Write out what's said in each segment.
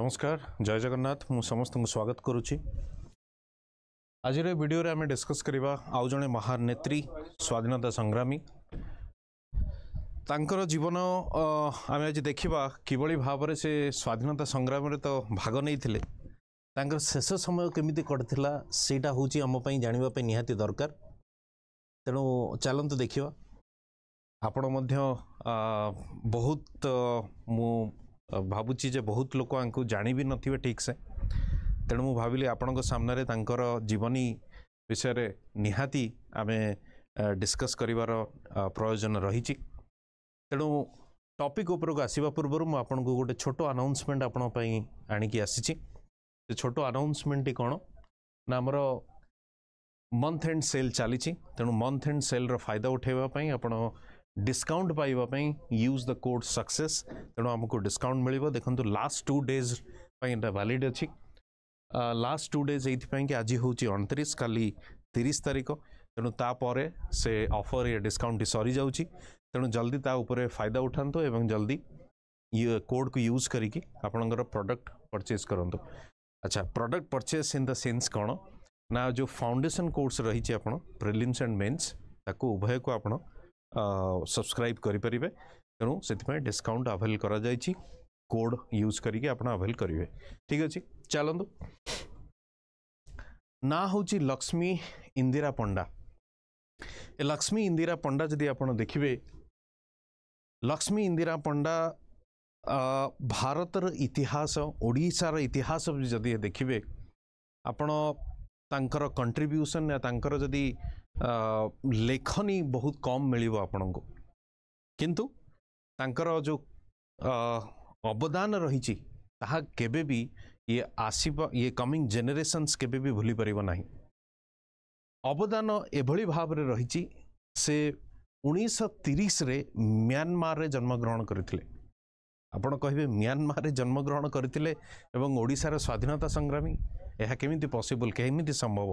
নমস্কার জয় জগন্নাথ মু সমস্ত স্বাগত করুছি আজির ভিডিওরে আমি ডিসকস করা আউ জনে মহান নেত্রী স্বাধীনতা সংগ্রামী তাঁকর জীবন আমি আজ দেখা কিভাবে ভাবে সে স্বাধীনতা সংগ্রামে তো ভাগ নিয়ে তাঁর শেষ সময় কমিটি কটিলা সেইটা হচ্ছে আমি জাঁয়া নিহতি দরকার তেণু চালু দেখা ଆପଣ ମଧ୍ୟ ବହୁତ ମୁଁ ଭାବୁଛି ଯେ ବହୁତ ଲୋକ ଆଙ୍କୁ ଜାଣି ବି ନଥିବେ ଠିକ୍ସେ ତେଣୁ ମୁଁ ଭାବିଲି ଆପଣଙ୍କ ସାମ୍ନାରେ ତାଙ୍କର ଜୀବନୀ ବିଷୟରେ ନିହାତି ଆମେ ଡିସ୍କସ୍ କରିବାର ପ୍ରୟୋଜନ ରହିଛି ତେଣୁ ଟପିକ୍ ଉପରକୁ ଆସିବା ପୂର୍ବରୁ ମୁଁ ଆପଣଙ୍କୁ ଗୋଟେ ଛୋଟ ଆନାଉନ୍ସମେଣ୍ଟ ଆପଣଙ୍କ ପାଇଁ ଆଣିକି ଆସିଛି ସେ ଛୋଟ ଆନାଉନ୍ସମେଣ୍ଟଟି କ'ଣ ନା ଆମର ମନ୍ଥ ଏଣ୍ଡ ସେଲ୍ ଚାଲିଛି ତେଣୁ ମନ୍ଥ ଏଣ୍ଡ ସେଲ୍ର ଫାଇଦା ଉଠାଇବା ପାଇଁ ଆପଣ डिस्काउंट पाइबा यूज द कोड सक्सेस तेणु आमको डिस्काउंट मिले देखो लास्ट टू डेज पर वैलीड अच्छी लास्ट टू डेज यहीपाई कि आज हूँ अणतीस का तीस तारीख तेणुतापर से अफर या डिस्काउंट सरी जा तेणु जल्दी ताऊपर फायदा उठात एवं जल्दी कोड को यूज करके आपणर प्रडक्ट परचेज करूँ अच्छा product purchase in the sense कौन ना जो फाउंडेसन कोर्स रही आप प्रिलिम्स एंड मेन्स ताकू उभय को आपड़ सब्सक्राइब करेंगे तेणु से डिस्काउंट आभेल कर कोड यूज करके आभेल करेंगे ठीक अच्छे चलत ना हूँ लक्ष्मी इंदिरा पंडा लक्ष्मी इंदिरा पंडा जी आप देखिए लक्ष्मी इंदिरा पंडा भारतर इतिहास ओडार इतिहास जदि देखिए आपण तर कंट्रब्यूसन या जदि ଲେଖନୀ ବହୁତ କମ୍ ମିଳିବ ଆପଣଙ୍କୁ କିନ୍ତୁ ତାଙ୍କର ଯେଉଁ ଅବଦାନ ରହିଛି ତାହା କେବେ ବି ଇଏ ଆସିବ ଇଏ କମିଂ ଜେନେରେସନ୍ସ କେବେ ବି ଭୁଲିପାରିବ ନାହିଁ ଅବଦାନ ଏଭଳି ଭାବରେ ରହିଛି ସେ ଉଣେଇଶହ ତିରିଶରେ ମ୍ୟାନମାରରେ ଜନ୍ମଗ୍ରହଣ କରିଥିଲେ ଆପଣ କହିବେ ମ୍ୟାନମାରରେ ଜନ୍ମଗ୍ରହଣ କରିଥିଲେ ଏବଂ ଓଡ଼ିଶାର ସ୍ୱାଧୀନତା ସଂଗ୍ରାମୀ ଏହା କେମିତି ପସିବୁଲ୍ କେମିତି ସମ୍ଭବ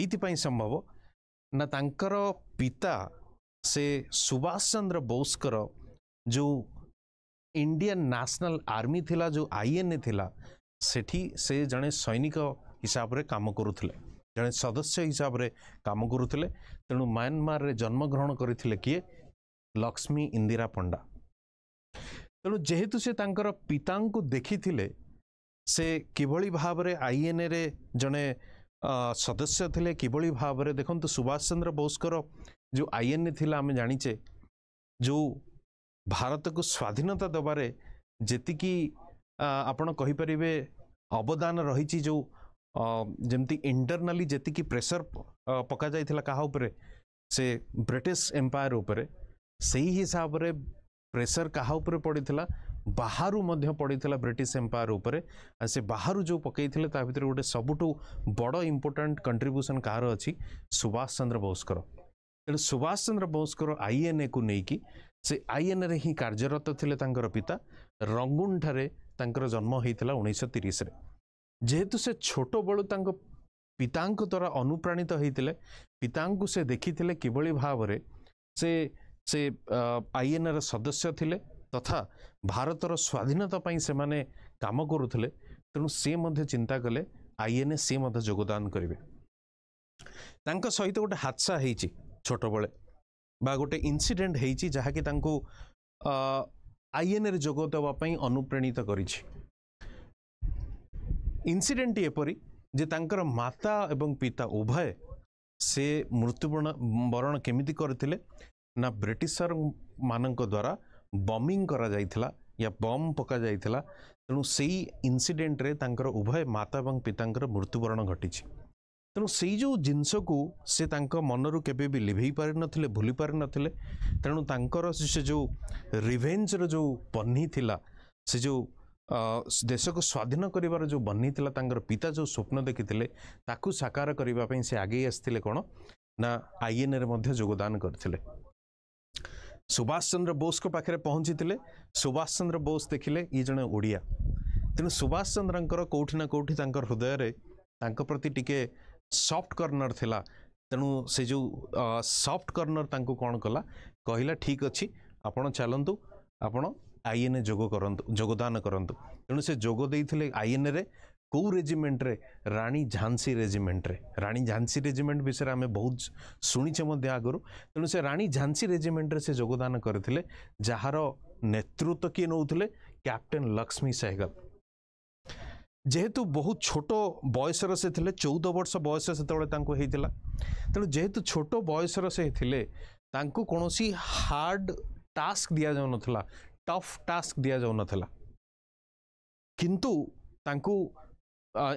ଏଇଥିପାଇଁ ସମ୍ଭବ ନା ତାଙ୍କର ପିତା ସେ ସୁଭାଷ ଚନ୍ଦ୍ର ବୋଷଙ୍କର ଯେଉଁ ଇଣ୍ଡିଆନ୍ ନ୍ୟାସନାଲ୍ ଆର୍ମି ଥିଲା ଯେଉଁ ଆଇଏନ୍ଏ ଥିଲା ସେଠି ସେ ଜଣେ ସୈନିକ ହିସାବରେ କାମ କରୁଥିଲେ ଜଣେ ସଦସ୍ୟ ହିସାବରେ କାମ କରୁଥିଲେ ତେଣୁ ମ୍ୟାନମାରରେ ଜନ୍ମଗ୍ରହଣ କରିଥିଲେ କିଏ ଲକ୍ଷ୍ମୀ ଇନ୍ଦିରା ପଣ୍ଡା ତେଣୁ ଯେହେତୁ ସେ ତାଙ୍କର ପିତାଙ୍କୁ ଦେଖିଥିଲେ ସେ କିଭଳି ଭାବରେ ଆଇଏନ୍ଏରେ ଜଣେ ସଦସ୍ୟ ଥିଲେ କିଭଳି ଭାବରେ ଦେଖନ୍ତୁ ସୁଭାଷ ଚନ୍ଦ୍ର ବୋଷଙ୍କର ଯେଉଁ ଆଇଏନ୍ଏ ଥିଲା ଆମେ ଜାଣିଛେ ଯେଉଁ ଭାରତକୁ ସ୍ୱାଧୀନତା ଦେବାରେ ଯେତିକି ଆପଣ କହିପାରିବେ ଅବଦାନ ରହିଛି ଯେଉଁ ଯେମିତି ଇଣ୍ଟର୍ନାଲି ଯେତିକି ପ୍ରେସର ପକାଯାଇଥିଲା କାହା ଉପରେ ସେ ବ୍ରିଟିଶ ଏମ୍ପାୟାର ଉପରେ ସେହି ହିସାବରେ ପ୍ରେସର କାହା ଉପରେ ପଡ଼ିଥିଲା ବାହାରୁ ମଧ୍ୟ ପଡ଼ିଥିଲା ବ୍ରିଟିଶ ଏମ୍ପାୟର ଉପରେ ସେ ବାହାରୁ ଯେଉଁ ପକାଇଥିଲେ ତା ଭିତରେ ଗୋଟେ ସବୁଠୁ ବଡ଼ ଇମ୍ପୋର୍ଟାଣ୍ଟ କଣ୍ଟ୍ରିବ୍ୟୁସନ୍ କାହାର ଅଛି ସୁଭାଷ ଚନ୍ଦ୍ର ବୋଷଙ୍କର ତେଣୁ ସୁଭାଷ ଚନ୍ଦ୍ର ବୋଷଙ୍କର ଆଇଏନ୍ଏକୁ ନେଇକି ସେ ଆଇଏନ୍ଏରେ ହିଁ କାର୍ଯ୍ୟରତ ଥିଲେ ତାଙ୍କର ପିତା ରଙ୍ଗୁନ୍ଠାରେ ତାଙ୍କର ଜନ୍ମ ହୋଇଥିଲା ଉଣେଇଶହ ତିରିଶରେ ଯେହେତୁ ସେ ଛୋଟବେଳୁ ତାଙ୍କ ପିତାଙ୍କ ଦ୍ୱାରା ଅନୁପ୍ରାଣିତ ହୋଇଥିଲେ ପିତାଙ୍କୁ ସେ ଦେଖିଥିଲେ କିଭଳି ଭାବରେ ସେ ସେ ଆଇଏନ୍ଏର ସଦସ୍ୟ ଥିଲେ ତଥା ଭାରତର ସ୍ୱାଧୀନତା ପାଇଁ ସେମାନେ କାମ କରୁଥିଲେ ତେଣୁ ସେ ମଧ୍ୟ ଚିନ୍ତା କଲେ ଆଇଏନ୍ଏ ସେ ମଧ୍ୟ ଯୋଗଦାନ କରିବେ ତାଙ୍କ ସହିତ ଗୋଟେ ହାଦସା ହେଇଛି ଛୋଟବେଳେ ବା ଗୋଟେ ଇନ୍ସିଡ଼େଣ୍ଟ ହେଇଛି ଯାହାକି ତାଙ୍କୁ ଆଇଏନ୍ଏରେ ଯୋଗ ଦେବା ପାଇଁ ଅନୁପ୍ରେଣିତ କରିଛି ଇନ୍ସିଡ଼େଣ୍ଟଟି ଏପରି ଯେ ତାଙ୍କର ମାତା ଏବଂ ପିତା ଉଭୟ ସେ ମୃତ୍ୟୁବରଣ ବରଣ କେମିତି କରିଥିଲେ ନା ବ୍ରିଟିଶର ମାନଙ୍କ ଦ୍ୱାରା ବମିଂ କରାଯାଇଥିଲା ୟା ବମ୍ ପକାଯାଇଥିଲା ତେଣୁ ସେଇ ଇନ୍ସିଡ଼େଣ୍ଟରେ ତାଙ୍କର ଉଭୟ ମାତା ଏବଂ ପିତାଙ୍କର ମୃତ୍ୟୁବରଣ ଘଟିଛି ତେଣୁ ସେଇ ଯେଉଁ ଜିନିଷକୁ ସେ ତାଙ୍କ ମନରୁ କେବେ ବି ଲିଭେଇ ପାରିନଥିଲେ ଭୁଲି ପାରିନଥିଲେ ତେଣୁ ତାଙ୍କର ସେ ଯେଉଁ ରିଭେଞ୍ଜର ଯେଉଁ ବହ୍ନି ଥିଲା ସେ ଯେଉଁ ଦେଶକୁ ସ୍ୱାଧୀନ କରିବାର ଯେଉଁ ବହ୍ନି ଥିଲା ତାଙ୍କର ପିତା ଯେଉଁ ସ୍ୱପ୍ନ ଦେଖିଥିଲେ ତାକୁ ସାକାର କରିବା ପାଇଁ ସେ ଆଗେଇ ଆସିଥିଲେ କ'ଣ ନା ଆଇଏନ୍ଏରେ ମଧ୍ୟ ଯୋଗଦାନ କରିଥିଲେ ସୁଭାଷ ଚନ୍ଦ୍ର ବୋଷଙ୍କ ପାଖରେ ପହଞ୍ଚିଥିଲେ ସୁଭାଷ ଚନ୍ଦ୍ର ବୋଷ ଦେଖିଲେ ଇଏ ଜଣେ ଓଡ଼ିଆ ତେଣୁ ସୁଭାଷ ଚନ୍ଦ୍ରଙ୍କର କେଉଁଠି ନା କେଉଁଠି ତାଙ୍କ ହୃଦୟରେ ତାଙ୍କ ପ୍ରତି ଟିକେ ସଫ୍ଟ କର୍ଣ୍ଣର ଥିଲା ତେଣୁ ସେ ଯେଉଁ ସଫ୍ଟ କର୍ଣ୍ଣର ତାଙ୍କୁ କ'ଣ କଲା କହିଲା ଠିକ୍ ଅଛି ଆପଣ ଚାଲନ୍ତୁ ଆପଣ ଆଇଏନ୍ଏ ଯୋଗ କରନ୍ତୁ ଯୋଗଦାନ କରନ୍ତୁ ତେଣୁ ସେ ଯୋଗ ଦେଇଥିଲେ ଆଇଏନ୍ଏରେ कौ रेजिमेंट रे रानी झांसी रेजिमेंट रे रानी झांसी रेजिमेंट विषय आम बहुत शुणीचे आगर तेणु से रानी झांसी रेजिमेंट रे से योगदान करते जार नेतृत्व किए नौ कैप्टेन लक्ष्मी सहगल जेहेतु बहुत छोट बयस चौदह वर्ष बयस से तेणु जेहेतु छोट बयस कौन सी हार्ड टास्क दि जाऊन टफ टास्क दि जाऊन किंतु ताकू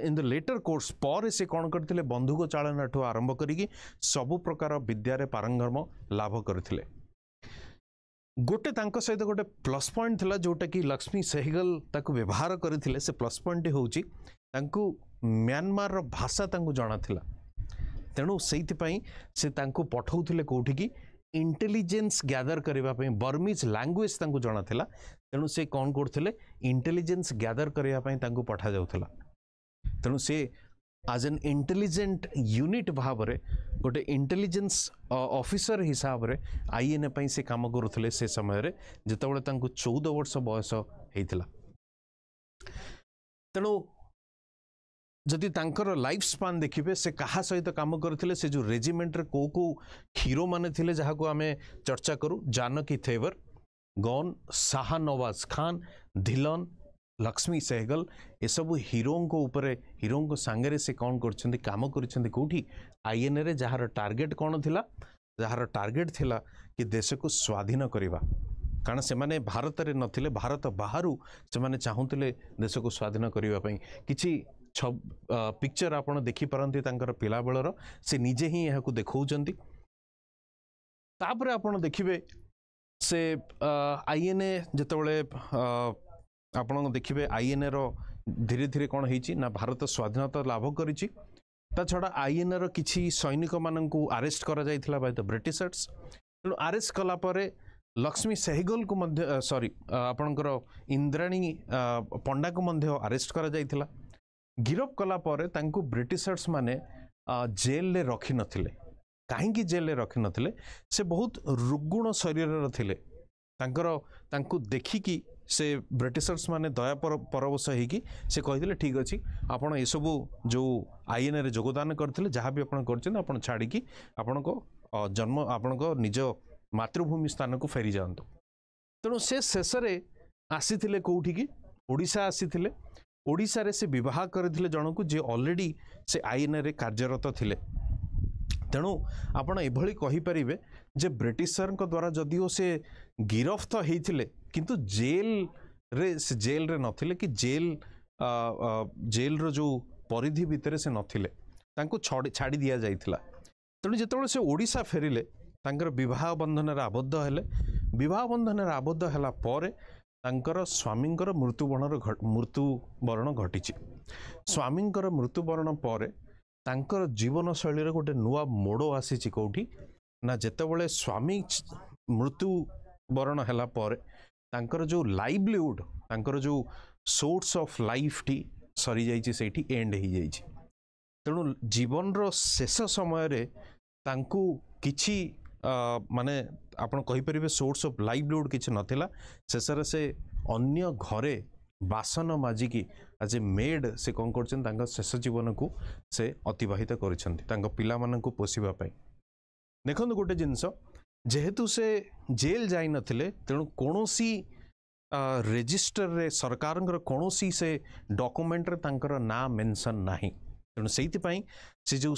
ଇନ୍ ଦ ଲେଟର୍ କୋର୍ସ ପରେ ସେ କ'ଣ କରିଥିଲେ ବନ୍ଧୁକ ଚାଳନାଠୁ ଆରମ୍ଭ କରିକି ସବୁ ପ୍ରକାର ବିଦ୍ୟାରେ ପାରଙ୍ଗମ ଲାଭ କରିଥିଲେ ଗୋଟେ ତାଙ୍କ ସହିତ ଗୋଟେ ପ୍ଲସ୍ ପଏଣ୍ଟ ଥିଲା ଯେଉଁଟାକି ଲକ୍ଷ୍ମୀ ସେହିଗଲ ତାକୁ ବ୍ୟବହାର କରିଥିଲେ ସେ ପ୍ଲସ୍ ପଏଣ୍ଟଟି ହେଉଛି ତାଙ୍କୁ ମ୍ୟାନମାରର ଭାଷା ତାଙ୍କୁ ଜଣାଥିଲା ତେଣୁ ସେଇଥିପାଇଁ ସେ ତାଙ୍କୁ ପଠାଉଥିଲେ କେଉଁଠିକି ଇଣ୍ଟେଲିଜେନ୍ସ ଗ୍ୟାଦର କରିବା ପାଇଁ ବର୍ମିଜ୍ ଲାଙ୍ଗୁଏଜ୍ ତାଙ୍କୁ ଜଣାଥିଲା ତେଣୁ ସେ କ'ଣ କରୁଥିଲେ ଇଣ୍ଟେଲିଜେନ୍ସ ଗ୍ୟାଦର କରିବା ପାଇଁ ତାଙ୍କୁ ପଠାଯାଉଥିଲା ତେଣୁ ସେ ଆଜ୍ ଏନ୍ ଇଣ୍ଟେଲିଜେଣ୍ଟ ୟୁନିଟ୍ ଭାବରେ ଗୋଟେ ଇଣ୍ଟେଲିଜେନ୍ସ ଅଫିସର ହିସାବରେ ଆଇଏନ୍ଏ ପାଇଁ ସେ କାମ କରୁଥିଲେ ସେ ସମୟରେ ଯେତେବେଳେ ତାଙ୍କୁ ଚଉଦ ବର୍ଷ ବୟସ ହେଇଥିଲା ତେଣୁ ଯଦି ତାଙ୍କର ଲାଇଫ୍ ସ୍ପାନ୍ ଦେଖିବେ ସେ କାହା ସହିତ କାମ କରିଥିଲେ ସେ ଯେଉଁ ରେଜିମେଣ୍ଟରେ କେଉଁ କେଉଁ କ୍ଷୀରମାନେ ଥିଲେ ଯାହାକୁ ଆମେ ଚର୍ଚ୍ଚା କରୁ ଜାନକୀ ଥେବର ଗନ୍ ଶାହା ନୱାଜ ଖାନ୍ ଧିଲନ लक्ष्मी सहगल ये सब हिरो हिरो से कौन करम करोटी आईएनए रे जार टार्गेट कौन थी जार टार्गेट थी कि देश को स्वाधीन करवा कारण से माने भारत में नथिले भारत बाहर से माने चाहूँगे देश को स्वाधीन करने कि पिक्चर आप देखिपारती पा बलर से निजे ही यहाँ तापर आप देखिए से आईएनए जोबले ଆପଣ ଦେଖିବେ ର ଧୀରେ ଧୀରେ କ'ଣ ହେଇଛି ନା ଭାରତ ସ୍ୱାଧୀନତା ଲାଭ କରିଛି ତା ଛଡ଼ା ଆଇଏନ୍ଏର କିଛି ସୈନିକମାନଙ୍କୁ ଆରେଷ୍ଟ କରାଯାଇଥିଲା ବାଇ ଦ ବ୍ରିଟିଶର୍ସ ତେଣୁ ଆରେଷ୍ଟ କଲା ପରେ ଲକ୍ଷ୍ମୀ ସେହଗଲଙ୍କୁ ମଧ୍ୟ ସରି ଆପଣଙ୍କର ଇନ୍ଦ୍ରାଣୀ ପଣ୍ଡାକୁ ମଧ୍ୟ ଆରେଷ୍ଟ କରାଯାଇଥିଲା ଗିରଫ କଲା ପରେ ତାଙ୍କୁ ବ୍ରିଟିଶର୍ସ ମାନେ ଜେଲ୍ରେ ରଖିନଥିଲେ କାହିଁକି ଜେଲ୍ରେ ରଖିନଥିଲେ ସେ ବହୁତ ରୁଗୁଣ ଶରୀରର ଥିଲେ ତାଙ୍କର ତାଙ୍କୁ ଦେଖିକି ସେ ବ୍ରିଟିଶର୍ସମାନେ ଦୟା ପରବଶ ହେଇକି ସେ କହିଥିଲେ ଠିକ୍ ଅଛି ଆପଣ ଏସବୁ ଯେଉଁ ଆଇଏନ୍ଏରେ ଯୋଗଦାନ କରିଥିଲେ ଯାହା ବି ଆପଣ କରିଛନ୍ତି ଆପଣ ଛାଡ଼ିକି ଆପଣଙ୍କ ଜନ୍ମ ଆପଣଙ୍କ ନିଜ ମାତୃଭୂମି ସ୍ଥାନକୁ ଫେରିଯାଆନ୍ତୁ ତେଣୁ ସେ ଶେଷରେ ଆସିଥିଲେ କେଉଁଠିକି ଓଡ଼ିଶା ଆସିଥିଲେ ଓଡ଼ିଶାରେ ସେ ବିବାହ କରିଥିଲେ ଜଣକୁ ଯିଏ ଅଲରେଡ଼ି ସେ ଆଇଏନ୍ଏରେ କାର୍ଯ୍ୟରତ ଥିଲେ ତେଣୁ ଆପଣ ଏଭଳି କହିପାରିବେ ଯେ ବ୍ରିଟିଶର୍ଙ୍କ ଦ୍ୱାରା ଯଦିଓ ସେ ଗିରଫ ତ ହେଇଥିଲେ କିନ୍ତୁ ଜେଲରେ ସେ ଜେଲ୍ରେ ନଥିଲେ କି ଜେଲ୍ ଜେଲ୍ର ଯେଉଁ ପରିଧି ଭିତରେ ସେ ନଥିଲେ ତାଙ୍କୁ ଛାଡ଼ି ଦିଆଯାଇଥିଲା ତେଣୁ ଯେତେବେଳେ ସେ ଓଡ଼ିଶା ଫେରିଲେ ତାଙ୍କର ବିବାହ ବନ୍ଧନରେ ଆବଦ୍ଧ ହେଲେ ବିବାହ ବନ୍ଧନରେ ଆବଦ୍ଧ ହେଲା ପରେ ତାଙ୍କର ସ୍ୱାମୀଙ୍କର ମୃତ୍ୟୁବରଣର ମୃତ୍ୟୁବରଣ ଘଟିଛି ସ୍ୱାମୀଙ୍କର ମୃତ୍ୟୁବରଣ ପରେ ତାଙ୍କର ଜୀବନଶୈଳୀର ଗୋଟେ ନୂଆ ମୋଡ଼ ଆସିଛି କେଉଁଠି ନା ଯେତେବେଳେ ସ୍ୱାମୀ ମୃତ୍ୟୁବରଣ ହେଲା ପରେ ତାଙ୍କର ଯେଉଁ ଲାଇଭଲିହୁଡ଼ ତାଙ୍କର ଯେଉଁ ସୋର୍ସ ଅଫ୍ ଲାଇଫ୍ଟି ସରିଯାଇଛି ସେଇଠି ଏଣ୍ଡ ହେଇଯାଇଛି ତେଣୁ ଜୀବନର ଶେଷ ସମୟରେ ତାଙ୍କୁ କିଛି ମାନେ ଆପଣ କହିପାରିବେ ସୋର୍ସ ଅଫ୍ ଲାଇଭଲିହୁଡ଼ କିଛି ନଥିଲା ଶେଷରେ ସେ ଅନ୍ୟ ଘରେ ବାସନ ମାଜିକି ଆଜ୍ ଏ ମେଡ୍ ସେ କ'ଣ କରୁଛନ୍ତି ତାଙ୍କ ଶେଷ ଜୀବନକୁ ସେ ଅତିବାହିତ କରିଛନ୍ତି ତାଙ୍କ ପିଲାମାନଙ୍କୁ ପୋଷିବା ପାଇଁ ଦେଖନ୍ତୁ ଗୋଟେ ଜିନିଷ जेहेतु से जेल जाई नथिले तेणु कौन सी रेजिस्टर रे सरकार कौन सी से डॉक्यूमेंट रे तंकर ना मेंशन नाही तेणु से जो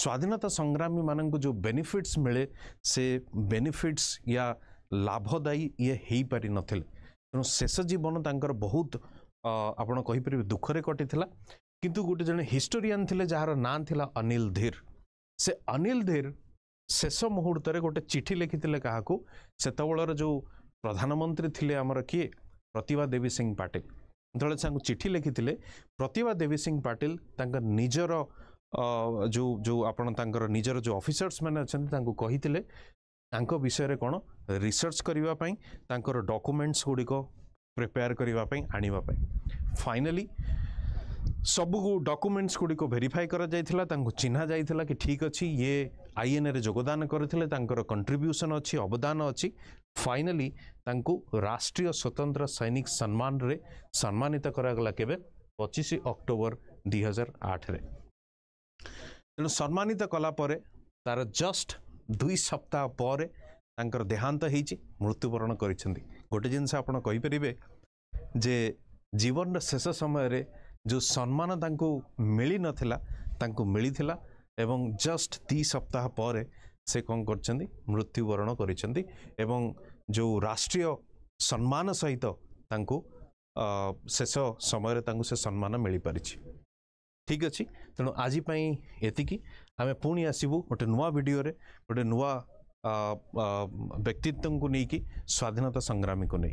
स्वाधीनता संग्रामी मान को जो बेनिफिट्स मिले से बेनिफिट्स या लाभदायी ये हो पार तेणु शेष जीवन तक बहुत आपर दुखरे कटि कितु गोटे जन हिस्टोरीयन थे जार नाँ थी अनिल धीर से अनिल धीर ଶେଷ ମୁହୂର୍ତ୍ତରେ ଗୋଟେ ଚିଠି ଲେଖିଥିଲେ କାହାକୁ ସେତେବେଳର ଯେଉଁ ପ୍ରଧାନମନ୍ତ୍ରୀ ଥିଲେ ଆମର କିଏ ପ୍ରତିଭା ଦେବୀ ସିଂ ପାଟିଲ ଯେତେବେଳେ ତାଙ୍କୁ ଚିଠି ଲେଖିଥିଲେ ପ୍ରତିଭା ଦେବୀ ସିଂ ପାଟିଲ ତାଙ୍କ ନିଜର ଯେଉଁ ଯେଉଁ ଆପଣ ତାଙ୍କର ନିଜର ଯେଉଁ ଅଫିସର୍ସମାନେ ଅଛନ୍ତି ତାଙ୍କୁ କହିଥିଲେ ତାଙ୍କ ବିଷୟରେ କ'ଣ ରିସର୍ଚ୍ଚ କରିବା ପାଇଁ ତାଙ୍କର ଡକ୍ୟୁମେଣ୍ଟସ୍ ଗୁଡ଼ିକ ପ୍ରିପେୟାର କରିବା ପାଇଁ ଆଣିବା ପାଇଁ ଫାଇନାଲି ସବୁ ଡକ୍ୟୁମେଣ୍ଟସ୍ ଗୁଡ଼ିକ ଭେରିଫାଏ କରାଯାଇଥିଲା ତାଙ୍କୁ ଚିହ୍ନା ଯାଇଥିଲା କି ଠିକ୍ ଅଛି ଇଏ ଆଇଏନ୍ଏ ରେ ଯୋଗଦାନ କରିଥିଲେ ତାଙ୍କର କଣ୍ଟ୍ରିବ୍ୟୁସନ୍ ଅଛି ଅବଦାନ ଅଛି ଫାଇନାଲି ତାଙ୍କୁ ରାଷ୍ଟ୍ରୀୟ ସ୍ୱତନ୍ତ୍ର ସୈନିକ ସମ୍ମାନରେ ସମ୍ମାନିତ କରାଗଲା କେବେ ପଚିଶ ଅକ୍ଟୋବର ଦୁଇ ହଜାର ଆଠରେ ତେଣୁ ସମ୍ମାନିତ କଲା ପରେ ତା'ର ଜଷ୍ଟ ଦୁଇ ସପ୍ତାହ ପରେ ତାଙ୍କର ଦେହାନ୍ତ ହୋଇଛି ମୃତ୍ୟୁବରଣ କରିଛନ୍ତି ଗୋଟେ ଜିନିଷ ଆପଣ କହିପାରିବେ ଯେ ଜୀବନର ଶେଷ ସମୟରେ ଯେଉଁ ସମ୍ମାନ ତାଙ୍କୁ ମିଳିନଥିଲା ତାଙ୍କୁ ମିଳିଥିଲା এবং ଜଷ୍ଟ ଦୁଇ ସପ୍ତାହ ପରେ ସେ କ'ଣ କରିଛନ୍ତି ମୃତ୍ୟୁବରଣ କରିଛନ୍ତି ଏବଂ ଯେଉଁ ରାଷ୍ଟ୍ରୀୟ ସମ୍ମାନ ସହିତ ତାଙ୍କୁ ଶେଷ ସମୟରେ ତାଙ୍କୁ ସେ ସମ୍ମାନ ମିଳିପାରିଛି ଠିକ୍ ଅଛି ତେଣୁ ଆଜି ପାଇଁ ଏତିକି ଆମେ ପୁଣି ଆସିବୁ ଗୋଟେ ନୂଆ ଭିଡ଼ିଓରେ ଗୋଟେ ନୂଆ ବ୍ୟକ୍ତିତ୍ୱଙ୍କୁ ନେଇକି ସ୍ୱାଧୀନତା ସଂଗ୍ରାମୀକୁ ନେଇ